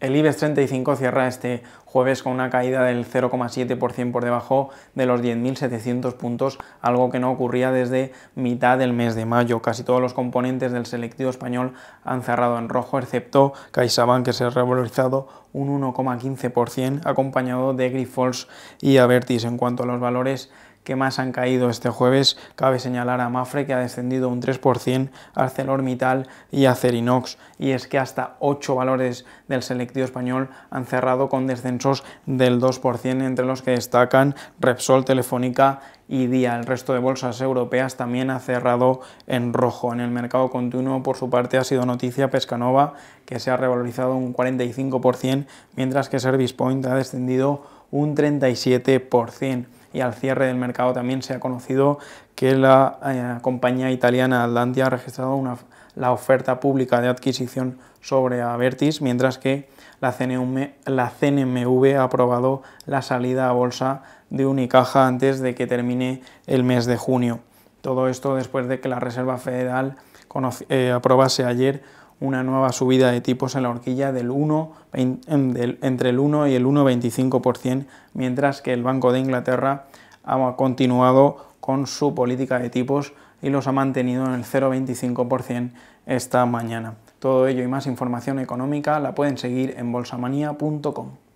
El IBEX 35 cierra este jueves con una caída del 0,7% por debajo de los 10.700 puntos, algo que no ocurría desde mitad del mes de mayo. Casi todos los componentes del selectivo español han cerrado en rojo, excepto CaixaBank, que se ha revalorizado un 1,15%, acompañado de Grifols y Avertis. En cuanto a los valores que más han caído este jueves. Cabe señalar a Mafre que ha descendido un 3%, ArcelorMittal y Acerinox. Y es que hasta 8 valores del selectivo español han cerrado con descensos del 2%, entre los que destacan Repsol, Telefónica y día. El resto de bolsas europeas también ha cerrado en rojo. En el mercado continuo, por su parte, ha sido noticia Pescanova, que se ha revalorizado un 45%, mientras que Service Point ha descendido un 37% y al cierre del mercado también se ha conocido que la eh, compañía italiana Atlantia ha registrado la oferta pública de adquisición sobre Avertis, mientras que la, CNMV ha aprobado la salida a bolsa de Unicaja antes de que termine el mes de junio. Todo esto después de que la Reserva Federal eh, aprobase ayer una nueva subida de tipos en la horquilla del 1, em, entre el 1 y el 1,25%, mientras que el Banco de Inglaterra ha continuado con su política de tipos y los ha mantenido en el 0,25% esta mañana. Todo ello y más información económica la pueden seguir en bolsamanía.com.